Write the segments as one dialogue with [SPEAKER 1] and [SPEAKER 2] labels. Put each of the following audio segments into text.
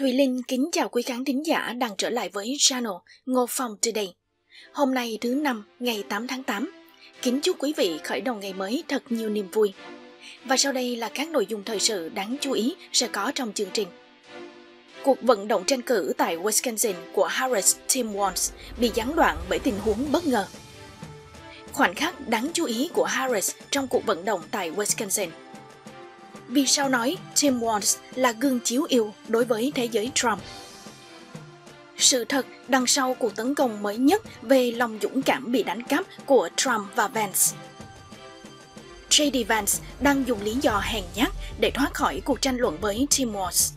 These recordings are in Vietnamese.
[SPEAKER 1] Thùy Linh kính chào quý khán thính giả đang trở lại với channel Ngô Phong Today. Hôm nay thứ năm ngày 8 tháng 8, kính chúc quý vị khởi đầu ngày mới thật nhiều niềm vui. Và sau đây là các nội dung thời sự đáng chú ý sẽ có trong chương trình. Cuộc vận động tranh cử tại Wisconsin của Harris Tim Walz bị gián đoạn bởi tình huống bất ngờ. Khoảnh khắc đáng chú ý của Harris trong cuộc vận động tại Wisconsin – vì sao nói Tim Walz là gương chiếu yêu đối với thế giới Trump? Sự thật đằng sau cuộc tấn công mới nhất về lòng dũng cảm bị đánh cắp của Trump và Vance. J.D. Vance đang dùng lý do hèn nhát để thoát khỏi cuộc tranh luận với Tim Walz.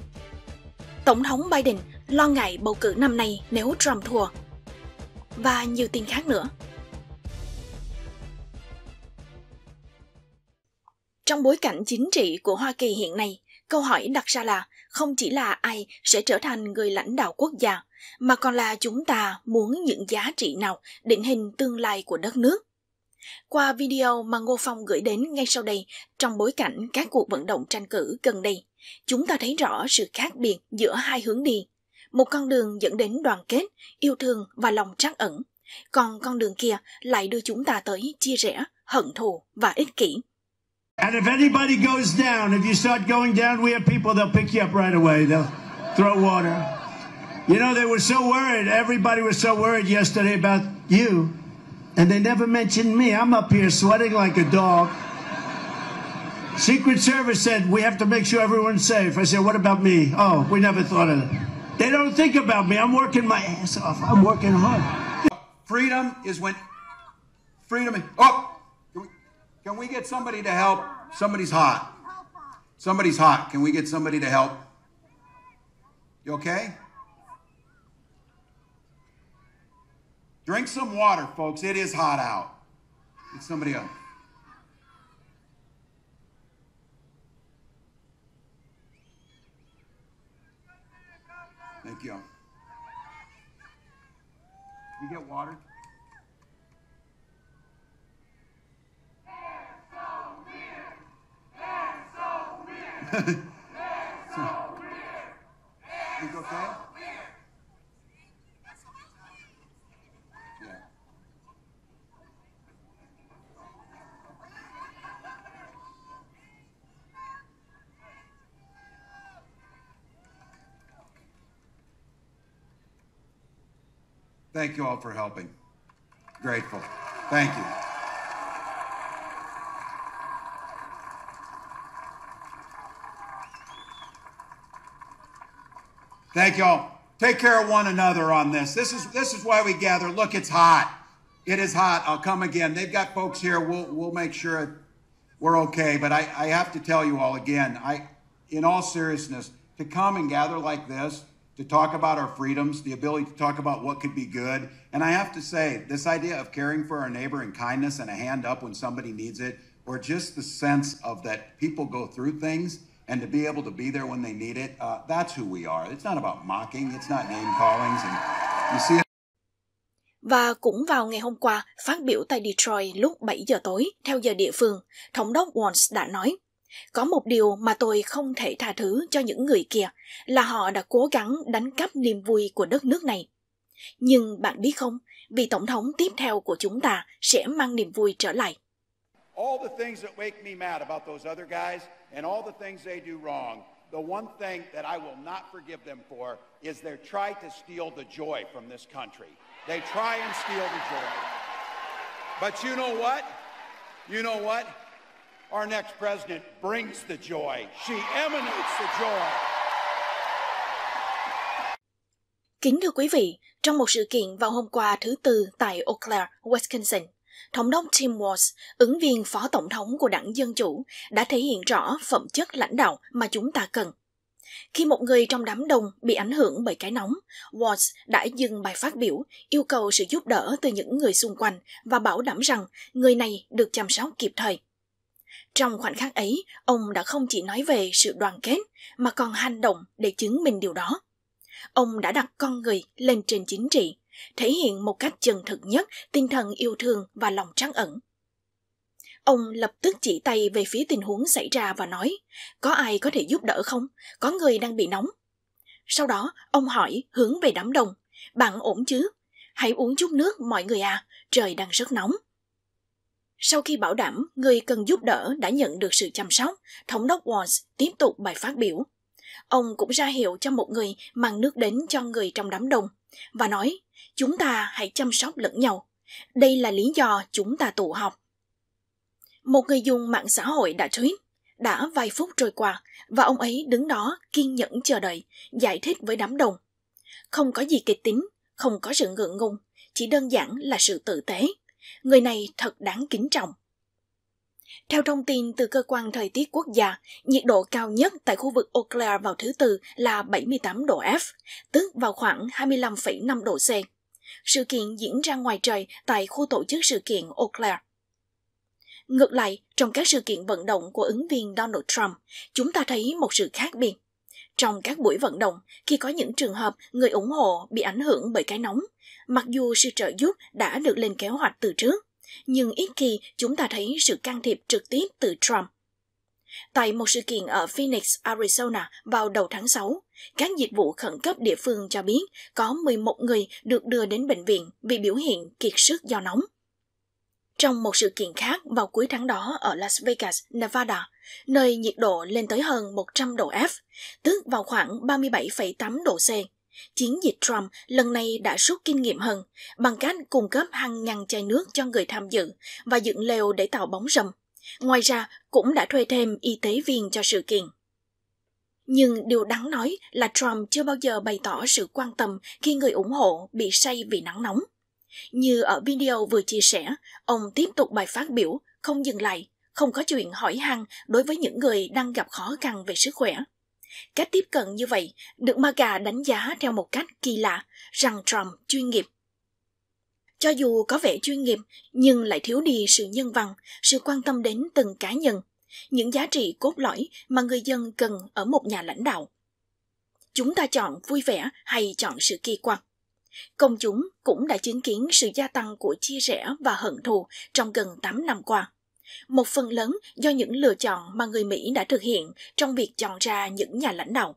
[SPEAKER 1] Tổng thống Biden lo ngại bầu cử năm nay nếu Trump thua. Và nhiều tin khác nữa. Trong bối cảnh chính trị của Hoa Kỳ hiện nay, câu hỏi đặt ra là không chỉ là ai sẽ trở thành người lãnh đạo quốc gia, mà còn là chúng ta muốn những giá trị nào định hình tương lai của đất nước. Qua video mà Ngô Phong gửi đến ngay sau đây trong bối cảnh các cuộc vận động tranh cử gần đây, chúng ta thấy rõ sự khác biệt giữa hai hướng đi. Một con đường dẫn đến đoàn kết, yêu thương và lòng trắc ẩn, còn con đường kia lại đưa chúng ta tới chia rẽ, hận thù và ích kỷ.
[SPEAKER 2] And if anybody goes down, if you start going down, we have people, they'll pick you up right away. They'll throw water. You know, they were so worried. Everybody was so worried yesterday about you. And they never mentioned me. I'm up here sweating like a dog. Secret Service said, we have to make sure everyone's safe. I said, what about me? Oh, we never thought of it. They don't think about me. I'm working my ass off. I'm working hard. Freedom is when freedom. Is, oh! Can we get somebody to help? Somebody's hot. Somebody's hot. Can we get somebody to help? You okay? Drink some water, folks. It is hot out. Get somebody up. Thank you. You get water? Think okay? Yeah. Thank you all for helping. Grateful. Thank you. Thank y'all. Take care of one another on this. This is this is why we gather. Look, it's hot. It is hot. I'll come again. They've got folks here. We'll we'll make sure we're okay. But I, I have to tell you all again, I in all seriousness, to come and gather like this, to talk about our freedoms, the ability to talk about what could be good. And I have to say, this idea of caring for our neighbor and kindness and a hand up when somebody needs it, or just the sense of that people go through things and to be able to be there when they need it, uh, that's who we are. It's not about mocking, it's not name callings. And you see it.
[SPEAKER 1] Và cũng vào ngày hôm qua, phát biểu tại Detroit lúc 7 giờ tối, theo giờ địa phương, Thống đốc Walz đã nói, có một điều mà tôi không thể tha thứ cho những người kia là họ đã cố gắng đánh cắp niềm vui của đất nước này. Nhưng bạn biết không, vị tổng thống tiếp theo của chúng ta sẽ mang niềm vui trở lại.
[SPEAKER 2] all the things that make me mad about those other guys and all the things they do wrong, the one thing that I will not forgive them for is they try to steal the joy from this country. They try and steal the joy. But you know what? You know what? Our next president brings the joy. She emanates the joy.
[SPEAKER 1] Kính thưa quý vị, trong một sự kiện vào hôm qua thứ Tư tại Eau Claire, Wisconsin, Thống đốc Tim Walz, ứng viên phó tổng thống của đảng Dân Chủ, đã thể hiện rõ phẩm chất lãnh đạo mà chúng ta cần. Khi một người trong đám đông bị ảnh hưởng bởi cái nóng, Walz đã dừng bài phát biểu, yêu cầu sự giúp đỡ từ những người xung quanh và bảo đảm rằng người này được chăm sóc kịp thời. Trong khoảnh khắc ấy, ông đã không chỉ nói về sự đoàn kết mà còn hành động để chứng minh điều đó. Ông đã đặt con người lên trên chính trị thể hiện một cách chân thực nhất tinh thần yêu thương và lòng trắng ẩn. Ông lập tức chỉ tay về phía tình huống xảy ra và nói, có ai có thể giúp đỡ không? Có người đang bị nóng. Sau đó, ông hỏi hướng về đám đông, bạn ổn chứ? Hãy uống chút nước mọi người à, trời đang rất nóng. Sau khi bảo đảm người cần giúp đỡ đã nhận được sự chăm sóc, thống đốc Walls tiếp tục bài phát biểu. Ông cũng ra hiệu cho một người mang nước đến cho người trong đám đông và nói chúng ta hãy chăm sóc lẫn nhau. Đây là lý do chúng ta tụ họp. Một người dùng mạng xã hội đã tweet, đã vài phút trôi qua và ông ấy đứng đó kiên nhẫn chờ đợi, giải thích với đám đông. Không có gì kịch tính, không có sự ngượng ngùng, chỉ đơn giản là sự tử tế. Người này thật đáng kính trọng. Theo thông tin từ cơ quan thời tiết quốc gia, nhiệt độ cao nhất tại khu vực Eau Claire vào thứ Tư là 78 độ F, tức vào khoảng 25,5 độ C. Sự kiện diễn ra ngoài trời tại khu tổ chức sự kiện Eau Claire. Ngược lại, trong các sự kiện vận động của ứng viên Donald Trump, chúng ta thấy một sự khác biệt. Trong các buổi vận động, khi có những trường hợp người ủng hộ bị ảnh hưởng bởi cái nóng, mặc dù sự trợ giúp đã được lên kế hoạch từ trước, nhưng ít khi chúng ta thấy sự can thiệp trực tiếp từ Trump. Tại một sự kiện ở Phoenix, Arizona vào đầu tháng 6, các dịch vụ khẩn cấp địa phương cho biết có 11 người được đưa đến bệnh viện vì biểu hiện kiệt sức do nóng. Trong một sự kiện khác vào cuối tháng đó ở Las Vegas, Nevada, nơi nhiệt độ lên tới hơn 100 độ F, tức vào khoảng 37,8 độ C, Chiến dịch Trump lần này đã rút kinh nghiệm hơn bằng cách cung cấp hàng ngàn chai nước cho người tham dự và dựng lều để tạo bóng râm. Ngoài ra, cũng đã thuê thêm y tế viên cho sự kiện. Nhưng điều đáng nói là Trump chưa bao giờ bày tỏ sự quan tâm khi người ủng hộ bị say vì nắng nóng. Như ở video vừa chia sẻ, ông tiếp tục bài phát biểu, không dừng lại, không có chuyện hỏi han đối với những người đang gặp khó khăn về sức khỏe. Cách tiếp cận như vậy được MAGA đánh giá theo một cách kỳ lạ rằng Trump chuyên nghiệp. Cho dù có vẻ chuyên nghiệp nhưng lại thiếu đi sự nhân văn, sự quan tâm đến từng cá nhân, những giá trị cốt lõi mà người dân cần ở một nhà lãnh đạo. Chúng ta chọn vui vẻ hay chọn sự kỳ quặc. Công chúng cũng đã chứng kiến sự gia tăng của chia rẽ và hận thù trong gần 8 năm qua. Một phần lớn do những lựa chọn mà người Mỹ đã thực hiện trong việc chọn ra những nhà lãnh đạo.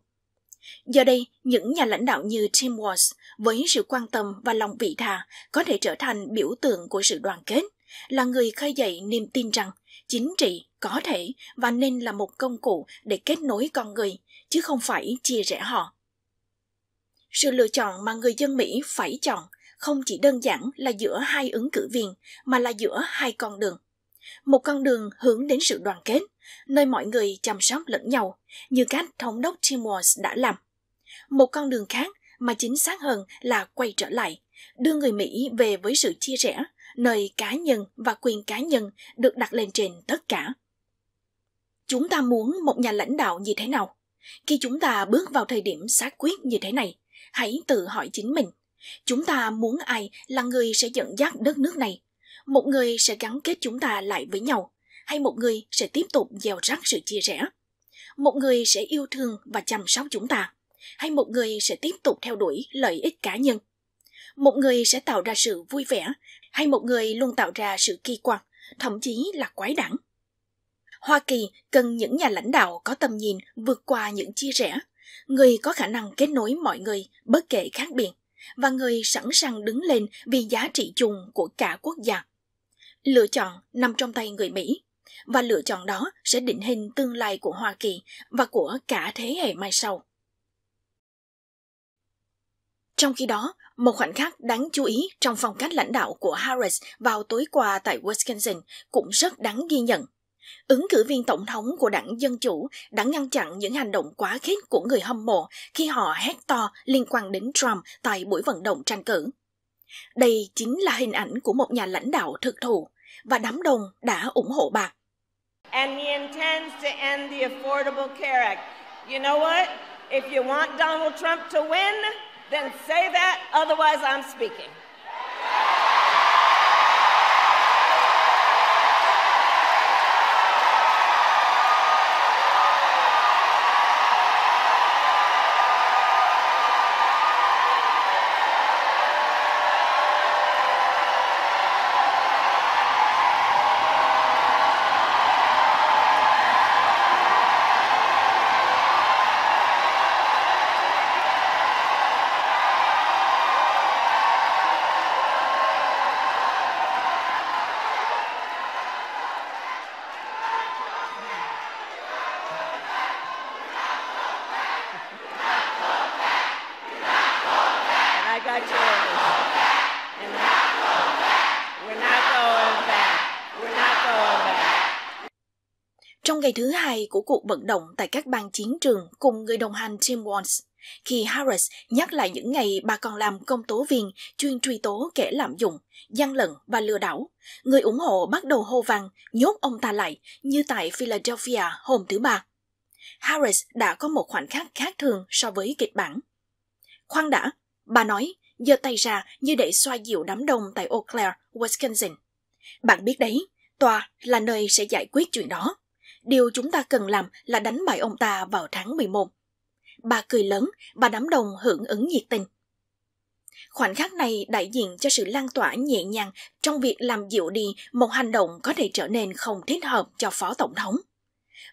[SPEAKER 1] Giờ đây, những nhà lãnh đạo như Tim Walz với sự quan tâm và lòng vị tha có thể trở thành biểu tượng của sự đoàn kết, là người khơi dậy niềm tin rằng chính trị có thể và nên là một công cụ để kết nối con người, chứ không phải chia rẽ họ. Sự lựa chọn mà người dân Mỹ phải chọn không chỉ đơn giản là giữa hai ứng cử viên, mà là giữa hai con đường. Một con đường hướng đến sự đoàn kết, nơi mọi người chăm sóc lẫn nhau, như cách thống đốc Tim Walz đã làm. Một con đường khác mà chính xác hơn là quay trở lại, đưa người Mỹ về với sự chia rẽ, nơi cá nhân và quyền cá nhân được đặt lên trên tất cả. Chúng ta muốn một nhà lãnh đạo như thế nào? Khi chúng ta bước vào thời điểm xác quyết như thế này, hãy tự hỏi chính mình. Chúng ta muốn ai là người sẽ dẫn dắt đất nước này một người sẽ gắn kết chúng ta lại với nhau hay một người sẽ tiếp tục gieo rắc sự chia rẽ một người sẽ yêu thương và chăm sóc chúng ta hay một người sẽ tiếp tục theo đuổi lợi ích cá nhân một người sẽ tạo ra sự vui vẻ hay một người luôn tạo ra sự kỳ quặc thậm chí là quái đản hoa kỳ cần những nhà lãnh đạo có tầm nhìn vượt qua những chia rẽ người có khả năng kết nối mọi người bất kể khác biệt và người sẵn sàng đứng lên vì giá trị chung của cả quốc gia Lựa chọn nằm trong tay người Mỹ, và lựa chọn đó sẽ định hình tương lai của Hoa Kỳ và của cả thế hệ mai sau. Trong khi đó, một khoảnh khắc đáng chú ý trong phong cách lãnh đạo của Harris vào tối qua tại Wisconsin cũng rất đáng ghi nhận. Ứng cử viên tổng thống của đảng Dân Chủ đã ngăn chặn những hành động quá khích của người hâm mộ khi họ hét to liên quan đến Trump tại buổi vận động tranh cử. Đây chính là hình ảnh của một nhà lãnh đạo thực thụ, và đám đông đã ủng hộ bà. And he intends to end the Affordable Care Act. You know what? If you want Donald Trump to win, then say that, otherwise I'm speaking. Trong ngày thứ hai của cuộc vận động tại các bang chiến trường cùng người đồng hành Jim Walls, khi Harris nhắc lại những ngày bà còn làm công tố viên chuyên truy tố kẻ lạm dụng, gian lận và lừa đảo, người ủng hộ bắt đầu hô vang nhốt ông ta lại như tại Philadelphia hôm thứ Ba. Harris đã có một khoảnh khắc khác thường so với kịch bản. Khoan đã, bà nói, giơ tay ra như để xoa dịu đám đông tại Eau Claire, Wisconsin. Bạn biết đấy, tòa là nơi sẽ giải quyết chuyện đó. Điều chúng ta cần làm là đánh bại ông ta vào tháng 11. Bà cười lớn, bà đám đồng hưởng ứng nhiệt tình. Khoảnh khắc này đại diện cho sự lan tỏa nhẹ nhàng trong việc làm dịu đi một hành động có thể trở nên không thích hợp cho Phó Tổng thống.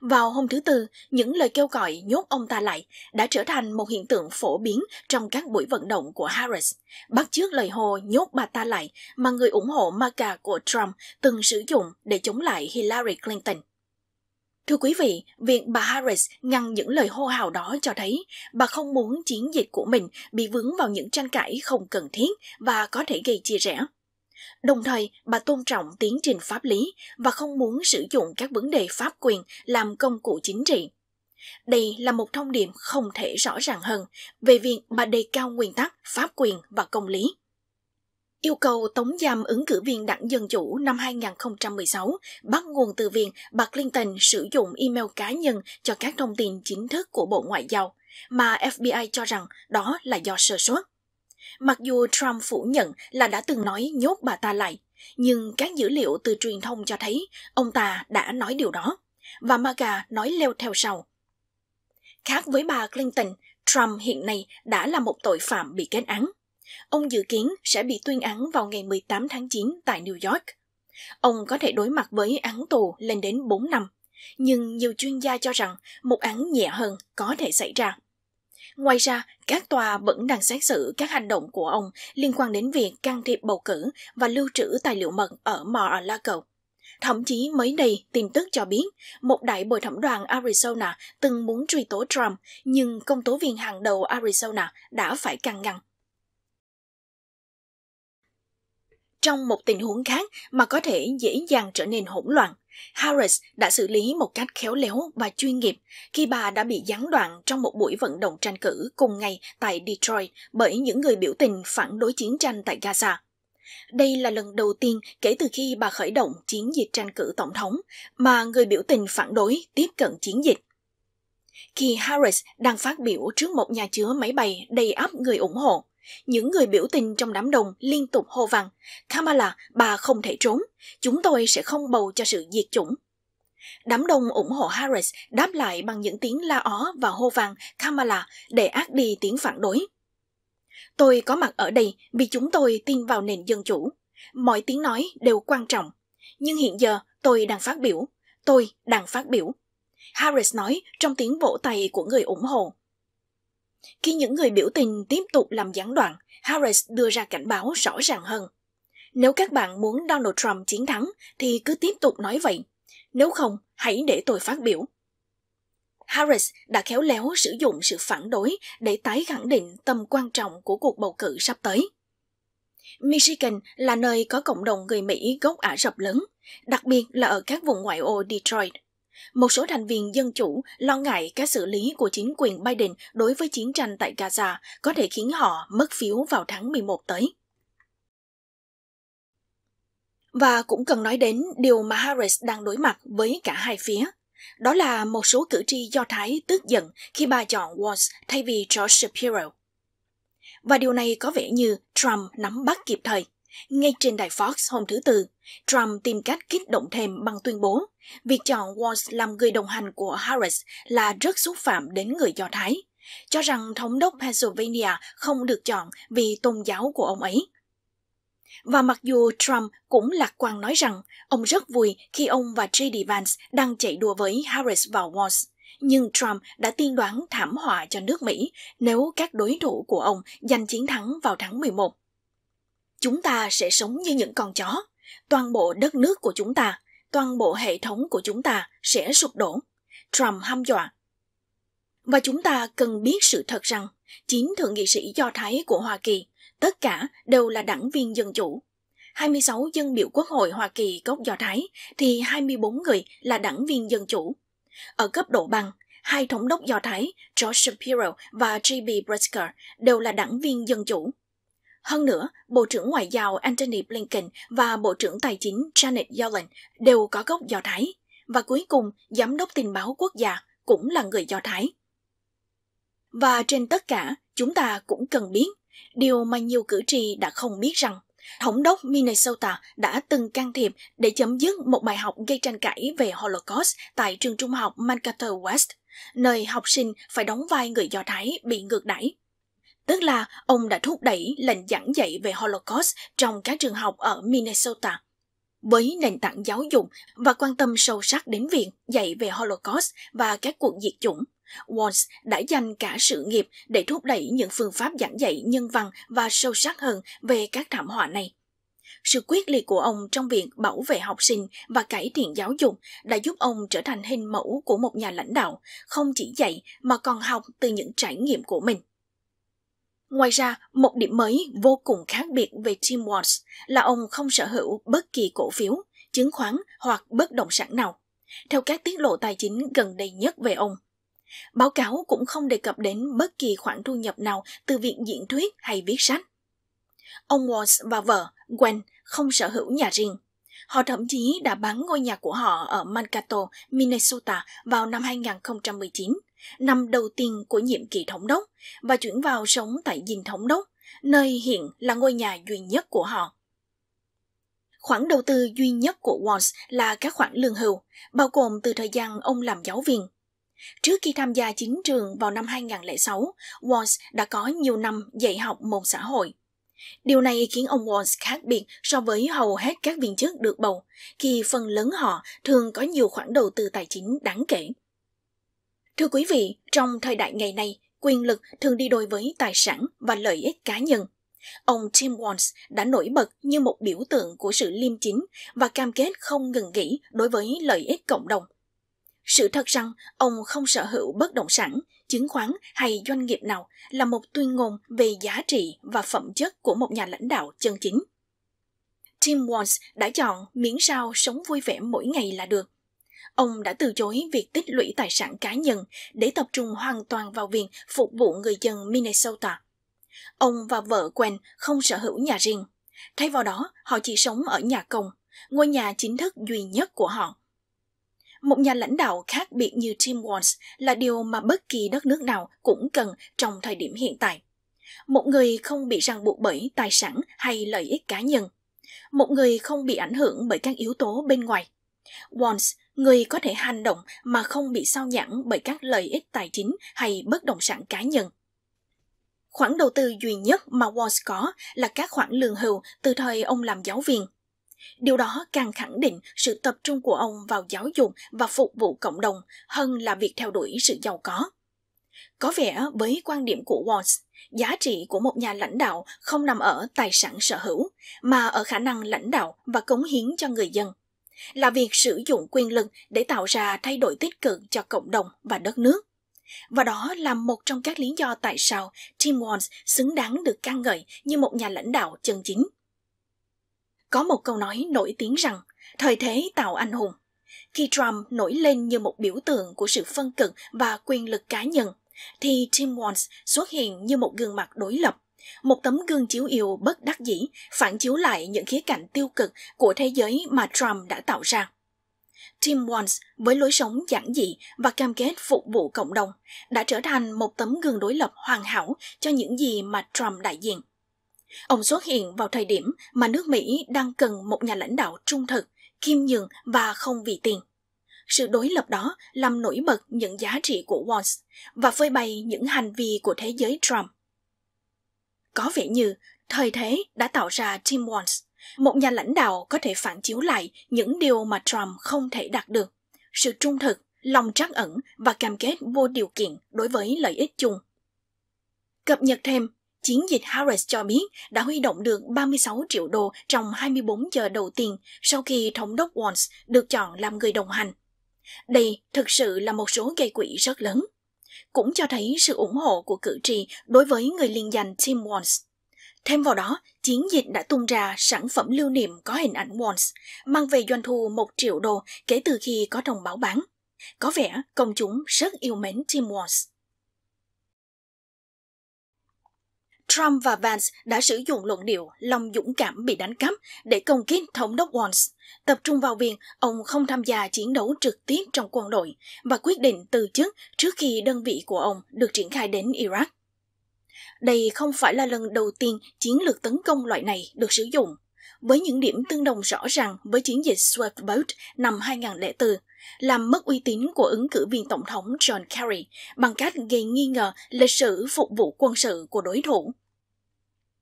[SPEAKER 1] Vào hôm thứ Tư, những lời kêu gọi nhốt ông ta lại đã trở thành một hiện tượng phổ biến trong các buổi vận động của Harris, bắt chước lời hô nhốt bà ta lại mà người ủng hộ MAGA của Trump từng sử dụng để chống lại Hillary Clinton. Thưa quý vị, việc bà Harris ngăn những lời hô hào đó cho thấy bà không muốn chiến dịch của mình bị vướng vào những tranh cãi không cần thiết và có thể gây chia rẽ. Đồng thời, bà tôn trọng tiến trình pháp lý và không muốn sử dụng các vấn đề pháp quyền làm công cụ chính trị. Đây là một thông điệp không thể rõ ràng hơn về việc bà đề cao nguyên tắc, pháp quyền và công lý. Yêu cầu tống giam ứng cử viên đảng Dân Chủ năm 2016 bắt nguồn từ việc bà Clinton sử dụng email cá nhân cho các thông tin chính thức của Bộ Ngoại giao, mà FBI cho rằng đó là do sơ suất. Mặc dù Trump phủ nhận là đã từng nói nhốt bà ta lại, nhưng các dữ liệu từ truyền thông cho thấy ông ta đã nói điều đó, và MAGA nói leo theo sau. Khác với bà Clinton, Trump hiện nay đã là một tội phạm bị kết án. Ông dự kiến sẽ bị tuyên án vào ngày 18 tháng 9 tại New York. Ông có thể đối mặt với án tù lên đến 4 năm, nhưng nhiều chuyên gia cho rằng một án nhẹ hơn có thể xảy ra. Ngoài ra, các tòa vẫn đang xét xử các hành động của ông liên quan đến việc can thiệp bầu cử và lưu trữ tài liệu mật ở Mar-a-Lago. Thậm chí mới đây, tin tức cho biết một đại bồi thẩm đoàn Arizona từng muốn truy tố Trump, nhưng công tố viên hàng đầu Arizona đã phải can ngăn. trong một tình huống khác mà có thể dễ dàng trở nên hỗn loạn. Harris đã xử lý một cách khéo léo và chuyên nghiệp khi bà đã bị gián đoạn trong một buổi vận động tranh cử cùng ngày tại Detroit bởi những người biểu tình phản đối chiến tranh tại Gaza. Đây là lần đầu tiên kể từ khi bà khởi động chiến dịch tranh cử tổng thống mà người biểu tình phản đối tiếp cận chiến dịch. Khi Harris đang phát biểu trước một nhà chứa máy bay đầy áp người ủng hộ, những người biểu tình trong đám đông liên tục hô vang, Kamala, bà không thể trốn, chúng tôi sẽ không bầu cho sự diệt chủng. Đám đông ủng hộ Harris đáp lại bằng những tiếng la ó và hô vang Kamala để ác đi tiếng phản đối. Tôi có mặt ở đây vì chúng tôi tin vào nền dân chủ. Mọi tiếng nói đều quan trọng. Nhưng hiện giờ tôi đang phát biểu. Tôi đang phát biểu. Harris nói trong tiếng vỗ tay của người ủng hộ. Khi những người biểu tình tiếp tục làm gián đoạn, Harris đưa ra cảnh báo rõ ràng hơn. Nếu các bạn muốn Donald Trump chiến thắng thì cứ tiếp tục nói vậy. Nếu không, hãy để tôi phát biểu. Harris đã khéo léo sử dụng sự phản đối để tái khẳng định tầm quan trọng của cuộc bầu cử sắp tới. Michigan là nơi có cộng đồng người Mỹ gốc Ả Rập lớn, đặc biệt là ở các vùng ngoại ô Detroit. Một số thành viên dân chủ lo ngại các xử lý của chính quyền Biden đối với chiến tranh tại Gaza có thể khiến họ mất phiếu vào tháng 11 tới. Và cũng cần nói đến điều mà Harris đang đối mặt với cả hai phía. Đó là một số cử tri Do Thái tức giận khi bà chọn Walsh thay vì George Shapiro. Và điều này có vẻ như Trump nắm bắt kịp thời. Ngay trên đài Fox hôm thứ Tư, Trump tìm cách kích động thêm bằng tuyên bố việc chọn Walz làm người đồng hành của Harris là rất xúc phạm đến người Do Thái, cho rằng thống đốc Pennsylvania không được chọn vì tôn giáo của ông ấy. Và mặc dù Trump cũng lạc quan nói rằng ông rất vui khi ông và J.D. Vance đang chạy đua với Harris vào Walz, nhưng Trump đã tiên đoán thảm họa cho nước Mỹ nếu các đối thủ của ông giành chiến thắng vào tháng 11 chúng ta sẽ sống như những con chó toàn bộ đất nước của chúng ta toàn bộ hệ thống của chúng ta sẽ sụp đổ trump hăm dọa và chúng ta cần biết sự thật rằng chín thượng nghị sĩ do thái của hoa kỳ tất cả đều là đảng viên dân chủ 26 dân biểu quốc hội Hoa Kỳ gốc Do Thái thì 24 người là đảng viên dân chủ. Ở cấp độ bang, hai thống đốc Do Thái, George Shapiro và J.B. Brisker đều là đảng viên dân chủ. Hơn nữa, Bộ trưởng Ngoại giao Antony Blinken và Bộ trưởng Tài chính Janet Yellen đều có gốc Do Thái. Và cuối cùng, Giám đốc tình báo quốc gia cũng là người Do Thái. Và trên tất cả, chúng ta cũng cần biết, điều mà nhiều cử tri đã không biết rằng, Thống đốc Minnesota đã từng can thiệp để chấm dứt một bài học gây tranh cãi về Holocaust tại trường trung học Mankato West, nơi học sinh phải đóng vai người Do Thái bị ngược đãi tức là ông đã thúc đẩy lệnh giảng dạy về Holocaust trong các trường học ở Minnesota. Với nền tảng giáo dục và quan tâm sâu sắc đến việc dạy về Holocaust và các cuộc diệt chủng, Walsh đã dành cả sự nghiệp để thúc đẩy những phương pháp giảng dạy nhân văn và sâu sắc hơn về các thảm họa này. Sự quyết liệt của ông trong việc bảo vệ học sinh và cải thiện giáo dục đã giúp ông trở thành hình mẫu của một nhà lãnh đạo, không chỉ dạy mà còn học từ những trải nghiệm của mình. Ngoài ra, một điểm mới vô cùng khác biệt về Tim Watts là ông không sở hữu bất kỳ cổ phiếu, chứng khoán hoặc bất động sản nào, theo các tiết lộ tài chính gần đây nhất về ông. Báo cáo cũng không đề cập đến bất kỳ khoản thu nhập nào từ việc diễn thuyết hay viết sách. Ông Watts và vợ, Gwen, không sở hữu nhà riêng. Họ thậm chí đã bán ngôi nhà của họ ở Mankato, Minnesota vào năm 2019, năm đầu tiên của nhiệm kỳ thống đốc, và chuyển vào sống tại dinh thống đốc, nơi hiện là ngôi nhà duy nhất của họ. Khoản đầu tư duy nhất của Walsh là các khoản lương hưu, bao gồm từ thời gian ông làm giáo viên. Trước khi tham gia chính trường vào năm 2006, Walsh đã có nhiều năm dạy học môn xã hội. Điều này khiến ông Walsh khác biệt so với hầu hết các viên chức được bầu, khi phần lớn họ thường có nhiều khoản đầu tư tài chính đáng kể. Thưa quý vị, trong thời đại ngày nay, quyền lực thường đi đôi với tài sản và lợi ích cá nhân. Ông Tim Walz đã nổi bật như một biểu tượng của sự liêm chính và cam kết không ngừng nghỉ đối với lợi ích cộng đồng. Sự thật rằng ông không sở hữu bất động sản chứng khoán hay doanh nghiệp nào là một tuyên ngôn về giá trị và phẩm chất của một nhà lãnh đạo chân chính. Tim Walz đã chọn miễn sao sống vui vẻ mỗi ngày là được. Ông đã từ chối việc tích lũy tài sản cá nhân để tập trung hoàn toàn vào việc phục vụ người dân Minnesota. Ông và vợ quen không sở hữu nhà riêng. Thay vào đó, họ chỉ sống ở nhà công, ngôi nhà chính thức duy nhất của họ một nhà lãnh đạo khác biệt như Tim Walz là điều mà bất kỳ đất nước nào cũng cần trong thời điểm hiện tại. Một người không bị ràng buộc bởi tài sản hay lợi ích cá nhân. Một người không bị ảnh hưởng bởi các yếu tố bên ngoài. Walz, người có thể hành động mà không bị sao nhãn bởi các lợi ích tài chính hay bất động sản cá nhân. Khoản đầu tư duy nhất mà Walz có là các khoản lương hưu từ thời ông làm giáo viên – Điều đó càng khẳng định sự tập trung của ông vào giáo dục và phục vụ cộng đồng hơn là việc theo đuổi sự giàu có. Có vẻ với quan điểm của Walsh, giá trị của một nhà lãnh đạo không nằm ở tài sản sở hữu, mà ở khả năng lãnh đạo và cống hiến cho người dân. Là việc sử dụng quyền lực để tạo ra thay đổi tích cực cho cộng đồng và đất nước. Và đó là một trong các lý do tại sao Tim Walz xứng đáng được ca ngợi như một nhà lãnh đạo chân chính. Có một câu nói nổi tiếng rằng, thời thế tạo anh hùng. Khi Trump nổi lên như một biểu tượng của sự phân cực và quyền lực cá nhân, thì Tim Walz xuất hiện như một gương mặt đối lập, một tấm gương chiếu yêu bất đắc dĩ phản chiếu lại những khía cạnh tiêu cực của thế giới mà Trump đã tạo ra. Tim Walz với lối sống giản dị và cam kết phục vụ cộng đồng đã trở thành một tấm gương đối lập hoàn hảo cho những gì mà Trump đại diện. Ông xuất hiện vào thời điểm mà nước Mỹ đang cần một nhà lãnh đạo trung thực, khiêm nhường và không vì tiền. Sự đối lập đó làm nổi bật những giá trị của Walsh và phơi bày những hành vi của thế giới Trump. Có vẻ như thời thế đã tạo ra Tim Walsh, một nhà lãnh đạo có thể phản chiếu lại những điều mà Trump không thể đạt được, sự trung thực, lòng trắc ẩn và cam kết vô điều kiện đối với lợi ích chung. Cập nhật thêm Chiến dịch Harris cho biết đã huy động được 36 triệu đô trong 24 giờ đầu tiên sau khi thống đốc Walz được chọn làm người đồng hành. Đây thực sự là một số gây quỹ rất lớn. Cũng cho thấy sự ủng hộ của cử tri đối với người liên danh Tim Walz. Thêm vào đó, chiến dịch đã tung ra sản phẩm lưu niệm có hình ảnh Walz, mang về doanh thu 1 triệu đô kể từ khi có thông báo bán. Có vẻ công chúng rất yêu mến Tim Walz. Trump và Vance đã sử dụng luận điệu lòng dũng cảm bị đánh cắp để công kích thống đốc Walz, tập trung vào việc ông không tham gia chiến đấu trực tiếp trong quân đội và quyết định từ chức trước khi đơn vị của ông được triển khai đến Iraq. Đây không phải là lần đầu tiên chiến lược tấn công loại này được sử dụng với những điểm tương đồng rõ ràng với chiến dịch Swift Boat năm 2004, làm mất uy tín của ứng cử viên tổng thống John Kerry bằng cách gây nghi ngờ lịch sử phục vụ quân sự của đối thủ.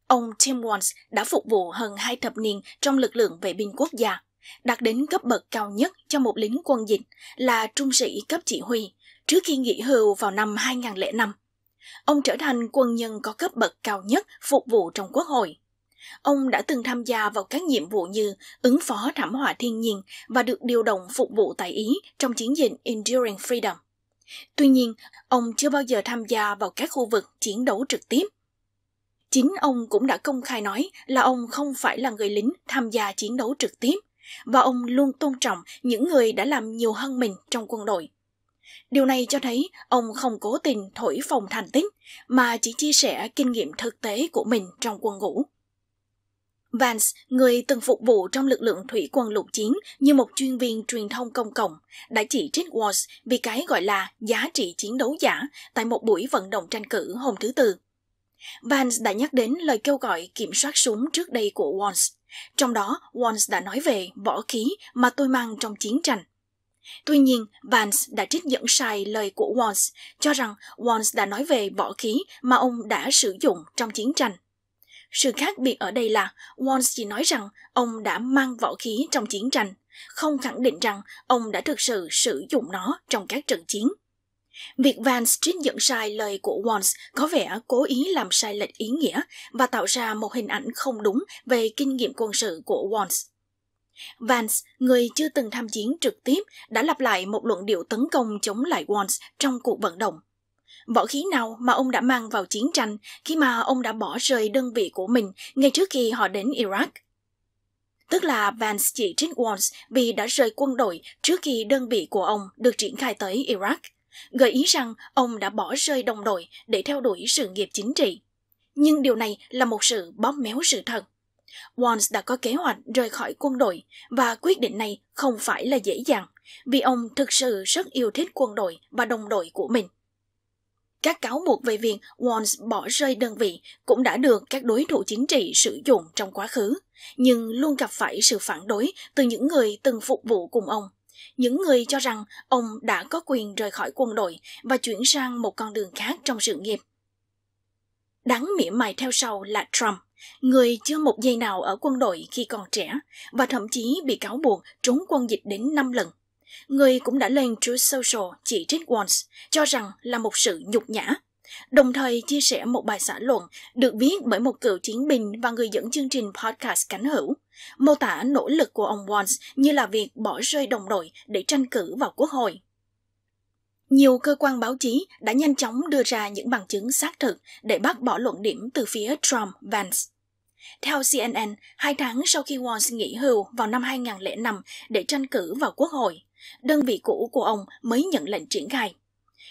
[SPEAKER 1] Ông Tim Walz đã phục vụ hơn hai thập niên trong lực lượng vệ binh quốc gia, đạt đến cấp bậc cao nhất cho một lính quân dịch là trung sĩ cấp chỉ huy trước khi nghỉ hưu vào năm 2005. Ông trở thành quân nhân có cấp bậc cao nhất phục vụ trong quốc hội Ông đã từng tham gia vào các nhiệm vụ như ứng phó thảm họa thiên nhiên và được điều động phục vụ tại Ý trong chiến dịch Enduring Freedom. Tuy nhiên, ông chưa bao giờ tham gia vào các khu vực chiến đấu trực tiếp. Chính ông cũng đã công khai nói là ông không phải là người lính tham gia chiến đấu trực tiếp và ông luôn tôn trọng những người đã làm nhiều hơn mình trong quân đội. Điều này cho thấy ông không cố tình thổi phồng thành tích mà chỉ chia sẻ kinh nghiệm thực tế của mình trong quân ngũ. Vance, người từng phục vụ trong lực lượng thủy quân lục chiến như một chuyên viên truyền thông công cộng, đã chỉ trích Walsh vì cái gọi là giá trị chiến đấu giả tại một buổi vận động tranh cử hôm thứ Tư. Vance đã nhắc đến lời kêu gọi kiểm soát súng trước đây của Walsh. Trong đó, Walsh đã nói về võ khí mà tôi mang trong chiến tranh. Tuy nhiên, Vance đã trích dẫn sai lời của Walsh, cho rằng Walsh đã nói về võ khí mà ông đã sử dụng trong chiến tranh. Sự khác biệt ở đây là Wons chỉ nói rằng ông đã mang võ khí trong chiến tranh, không khẳng định rằng ông đã thực sự sử dụng nó trong các trận chiến. Việc Vance trích dẫn sai lời của Wons có vẻ cố ý làm sai lệch ý nghĩa và tạo ra một hình ảnh không đúng về kinh nghiệm quân sự của Wons. Vance, người chưa từng tham chiến trực tiếp, đã lặp lại một luận điệu tấn công chống lại Wons trong cuộc vận động Võ khí nào mà ông đã mang vào chiến tranh khi mà ông đã bỏ rơi đơn vị của mình ngay trước khi họ đến Iraq? Tức là Vance chỉ trích Walls vì đã rời quân đội trước khi đơn vị của ông được triển khai tới Iraq, gợi ý rằng ông đã bỏ rơi đồng đội để theo đuổi sự nghiệp chính trị. Nhưng điều này là một sự bóp méo sự thật. Walls đã có kế hoạch rời khỏi quân đội và quyết định này không phải là dễ dàng vì ông thực sự rất yêu thích quân đội và đồng đội của mình. Các cáo buộc về việc Wons bỏ rơi đơn vị cũng đã được các đối thủ chính trị sử dụng trong quá khứ, nhưng luôn gặp phải sự phản đối từ những người từng phục vụ cùng ông. Những người cho rằng ông đã có quyền rời khỏi quân đội và chuyển sang một con đường khác trong sự nghiệp. Đáng mỉa mày theo sau là Trump, người chưa một giây nào ở quân đội khi còn trẻ và thậm chí bị cáo buộc trốn quân dịch đến 5 lần. Người cũng đã lên Truth Social chỉ trích Walsh, cho rằng là một sự nhục nhã. Đồng thời chia sẻ một bài xã luận được viết bởi một cựu chiến binh và người dẫn chương trình podcast cánh hữu, mô tả nỗ lực của ông Walsh như là việc bỏ rơi đồng đội để tranh cử vào quốc hội. Nhiều cơ quan báo chí đã nhanh chóng đưa ra những bằng chứng xác thực để bác bỏ luận điểm từ phía Trump Vance. Theo CNN, hai tháng sau khi Walsh nghỉ hưu vào năm 2005 để tranh cử vào quốc hội, Đơn vị cũ của ông mới nhận lệnh triển khai.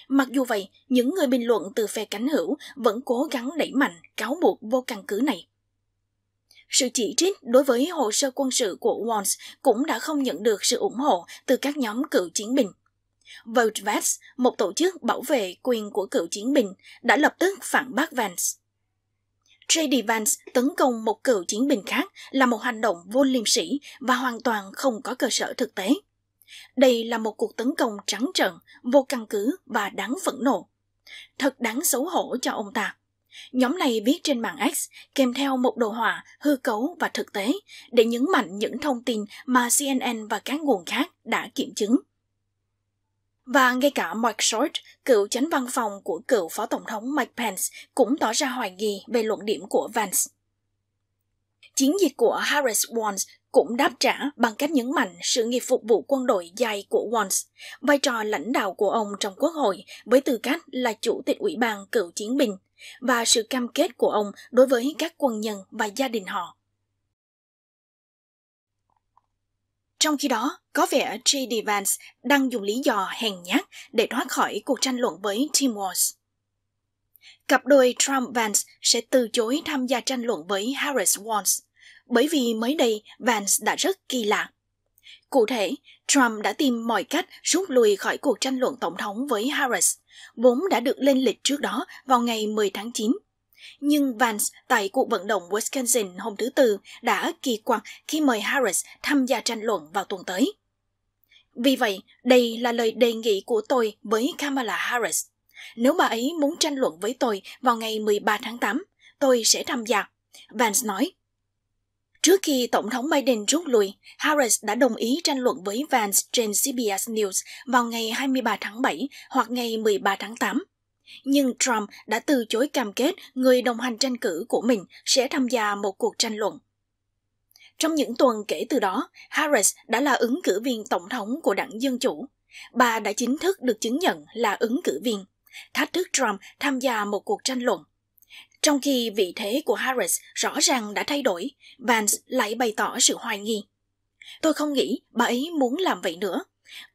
[SPEAKER 1] Mặc dù vậy, những người bình luận từ phe cánh hữu vẫn cố gắng đẩy mạnh cáo buộc vô căn cứ này. Sự chỉ trích đối với hồ sơ quân sự của Walsh cũng đã không nhận được sự ủng hộ từ các nhóm cựu chiến binh. Vote Vets, một tổ chức bảo vệ quyền của cựu chiến binh, đã lập tức phản bác Vance. J.D. Vance tấn công một cựu chiến binh khác là một hành động vô liêm sỉ và hoàn toàn không có cơ sở thực tế. Đây là một cuộc tấn công trắng trợn, vô căn cứ và đáng phẫn nộ. Thật đáng xấu hổ cho ông ta. Nhóm này viết trên mạng X kèm theo một đồ họa hư cấu và thực tế để nhấn mạnh những thông tin mà CNN và các nguồn khác đã kiểm chứng. Và ngay cả Mike Short, cựu chánh văn phòng của cựu phó tổng thống Mike Pence, cũng tỏ ra hoài nghi về luận điểm của Vance. Chiến dịch của Harris Wands cũng đáp trả bằng cách nhấn mạnh sự nghiệp phục vụ quân đội dài của Wons, vai trò lãnh đạo của ông trong quốc hội với tư cách là chủ tịch ủy ban cựu chiến binh và sự cam kết của ông đối với các quân nhân và gia đình họ. Trong khi đó, có vẻ J.D. Vance đang dùng lý do hèn nhát để thoát khỏi cuộc tranh luận với Tim Walsh. Cặp đôi Trump-Vance sẽ từ chối tham gia tranh luận với Harris-Walsh bởi vì mới đây Vance đã rất kỳ lạ. Cụ thể, Trump đã tìm mọi cách rút lui khỏi cuộc tranh luận tổng thống với Harris, vốn đã được lên lịch trước đó vào ngày 10 tháng 9. Nhưng Vance tại cuộc vận động Wisconsin hôm thứ Tư đã kỳ quặc khi mời Harris tham gia tranh luận vào tuần tới. Vì vậy, đây là lời đề nghị của tôi với Kamala Harris. Nếu bà ấy muốn tranh luận với tôi vào ngày 13 tháng 8, tôi sẽ tham gia. Vance nói, Trước khi Tổng thống Biden rút lui, Harris đã đồng ý tranh luận với Vance trên CBS News vào ngày 23 tháng 7 hoặc ngày 13 tháng 8. Nhưng Trump đã từ chối cam kết người đồng hành tranh cử của mình sẽ tham gia một cuộc tranh luận. Trong những tuần kể từ đó, Harris đã là ứng cử viên tổng thống của đảng Dân Chủ. Bà đã chính thức được chứng nhận là ứng cử viên, thách thức Trump tham gia một cuộc tranh luận trong khi vị thế của Harris rõ ràng đã thay đổi, Vance lại bày tỏ sự hoài nghi. Tôi không nghĩ bà ấy muốn làm vậy nữa.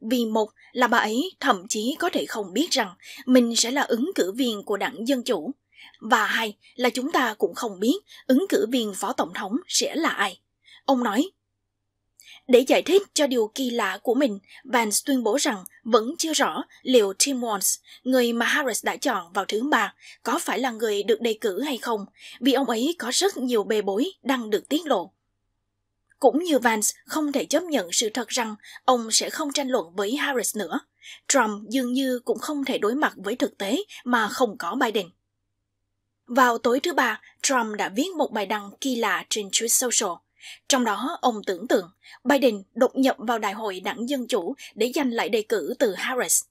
[SPEAKER 1] Vì một là bà ấy thậm chí có thể không biết rằng mình sẽ là ứng cử viên của đảng Dân Chủ. Và hai là chúng ta cũng không biết ứng cử viên phó tổng thống sẽ là ai. Ông nói để giải thích cho điều kỳ lạ của mình, Vance tuyên bố rằng vẫn chưa rõ liệu Tim Walz, người mà Harris đã chọn vào thứ ba, có phải là người được đề cử hay không, vì ông ấy có rất nhiều bề bối đang được tiết lộ. Cũng như Vance không thể chấp nhận sự thật rằng ông sẽ không tranh luận với Harris nữa, Trump dường như cũng không thể đối mặt với thực tế mà không có Biden. Vào tối thứ ba, Trump đã viết một bài đăng kỳ lạ trên Truth Social trong đó, ông tưởng tượng Biden đột nhập vào đại hội đảng Dân Chủ để giành lại đề cử từ Harris.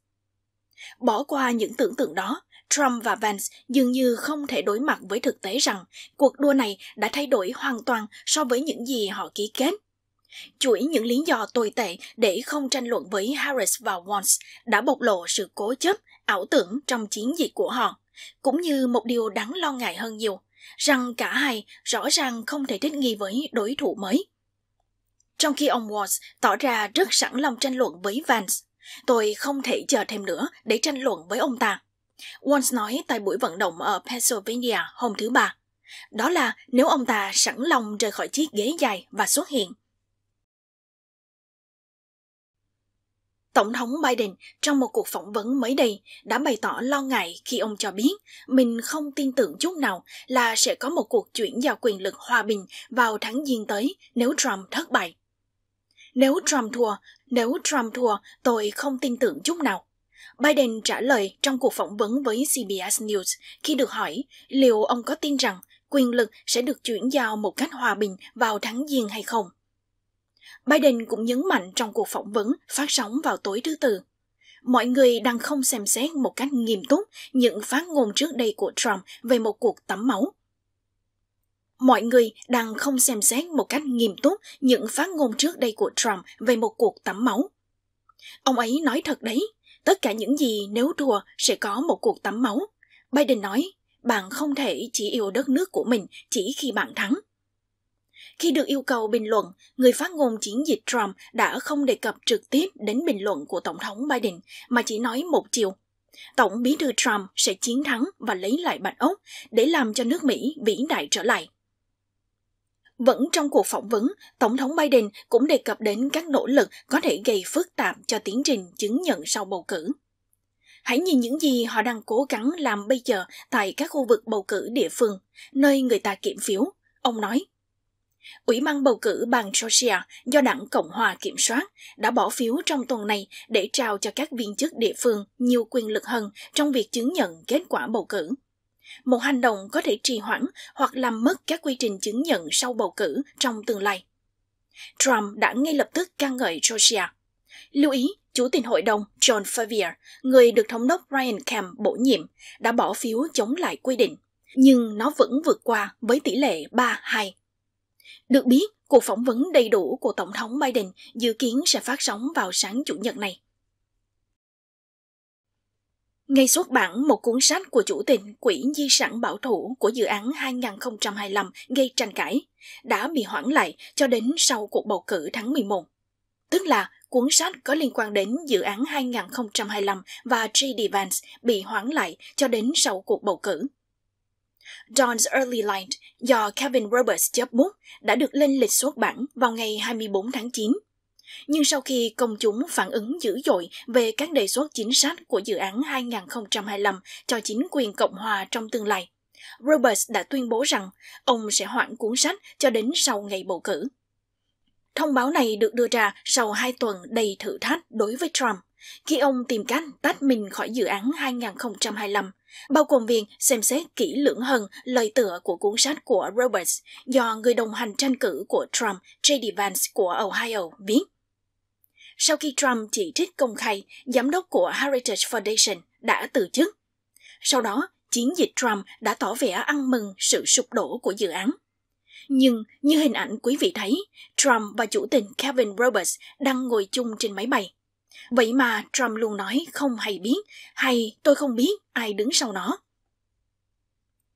[SPEAKER 1] Bỏ qua những tưởng tượng đó, Trump và Vance dường như không thể đối mặt với thực tế rằng cuộc đua này đã thay đổi hoàn toàn so với những gì họ ký kết. Chuỗi những lý do tồi tệ để không tranh luận với Harris và Vance đã bộc lộ sự cố chấp, ảo tưởng trong chiến dịch của họ, cũng như một điều đáng lo ngại hơn nhiều – rằng cả hai rõ ràng không thể thích nghi với đối thủ mới. Trong khi ông Watts tỏ ra rất sẵn lòng tranh luận với Vance, tôi không thể chờ thêm nữa để tranh luận với ông ta. Watts nói tại buổi vận động ở Pennsylvania hôm thứ Ba. Đó là nếu ông ta sẵn lòng rời khỏi chiếc ghế dài và xuất hiện – Tổng thống Biden trong một cuộc phỏng vấn mới đây đã bày tỏ lo ngại khi ông cho biết mình không tin tưởng chút nào là sẽ có một cuộc chuyển giao quyền lực hòa bình vào tháng Giêng tới nếu Trump thất bại. Nếu Trump thua, nếu Trump thua, tôi không tin tưởng chút nào. Biden trả lời trong cuộc phỏng vấn với CBS News khi được hỏi liệu ông có tin rằng quyền lực sẽ được chuyển giao một cách hòa bình vào tháng Giêng hay không. Biden cũng nhấn mạnh trong cuộc phỏng vấn phát sóng vào tối thứ Tư. Mọi người đang không xem xét một cách nghiêm túc những phát ngôn trước đây của Trump về một cuộc tắm máu. Mọi người đang không xem xét một cách nghiêm túc những phát ngôn trước đây của Trump về một cuộc tắm máu. Ông ấy nói thật đấy, tất cả những gì nếu thua sẽ có một cuộc tắm máu. Biden nói, bạn không thể chỉ yêu đất nước của mình chỉ khi bạn thắng. Khi được yêu cầu bình luận, người phát ngôn chiến dịch Trump đã không đề cập trực tiếp đến bình luận của Tổng thống Biden mà chỉ nói một chiều. Tổng bí thư Trump sẽ chiến thắng và lấy lại Bạch Ốc để làm cho nước Mỹ vĩ đại trở lại. Vẫn trong cuộc phỏng vấn, Tổng thống Biden cũng đề cập đến các nỗ lực có thể gây phức tạp cho tiến trình chứng nhận sau bầu cử. Hãy nhìn những gì họ đang cố gắng làm bây giờ tại các khu vực bầu cử địa phương, nơi người ta kiểm phiếu, ông nói. Ủy ban bầu cử bang Georgia do đảng Cộng hòa kiểm soát đã bỏ phiếu trong tuần này để trao cho các viên chức địa phương nhiều quyền lực hơn trong việc chứng nhận kết quả bầu cử. Một hành động có thể trì hoãn hoặc làm mất các quy trình chứng nhận sau bầu cử trong tương lai. Trump đã ngay lập tức ca ngợi Georgia. Lưu ý, Chủ tịch hội đồng John Favier, người được thống đốc Ryan Kemp bổ nhiệm, đã bỏ phiếu chống lại quy định, nhưng nó vẫn vượt qua với tỷ lệ 3-2. Được biết, cuộc phỏng vấn đầy đủ của Tổng thống Biden dự kiến sẽ phát sóng vào sáng Chủ nhật này. Ngay xuất bản một cuốn sách của chủ tịch Quỹ Di sản Bảo thủ của dự án 2025 gây tranh cãi, đã bị hoãn lại cho đến sau cuộc bầu cử tháng 11. Tức là cuốn sách có liên quan đến dự án 2025 và J.D. Vance bị hoãn lại cho đến sau cuộc bầu cử. John's Early Light do Kevin Roberts chấp bút đã được lên lịch xuất bản vào ngày 24 tháng 9. Nhưng sau khi công chúng phản ứng dữ dội về các đề xuất chính sách của dự án 2025 cho chính quyền Cộng hòa trong tương lai, Roberts đã tuyên bố rằng ông sẽ hoãn cuốn sách cho đến sau ngày bầu cử. Thông báo này được đưa ra sau hai tuần đầy thử thách đối với Trump, khi ông tìm cách tách mình khỏi dự án 2025 Bao gồm việc xem xét kỹ lưỡng hơn lời tựa của cuốn sách của Roberts do người đồng hành tranh cử của Trump J.D. Vance của Ohio viết. Sau khi Trump chỉ trích công khai, giám đốc của Heritage Foundation đã từ chức. Sau đó, chiến dịch Trump đã tỏ vẻ ăn mừng sự sụp đổ của dự án. Nhưng như hình ảnh quý vị thấy, Trump và chủ tịch Kevin Roberts đang ngồi chung trên máy bay. Vậy mà Trump luôn nói không hay biết, hay tôi không biết ai đứng sau nó.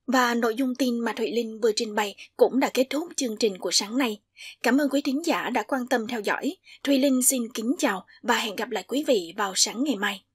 [SPEAKER 1] Và nội dung tin mà Thụy Linh vừa trình bày cũng đã kết thúc chương trình của sáng nay. Cảm ơn quý thính giả đã quan tâm theo dõi. Thụy Linh xin kính chào và hẹn gặp lại quý vị vào sáng ngày mai.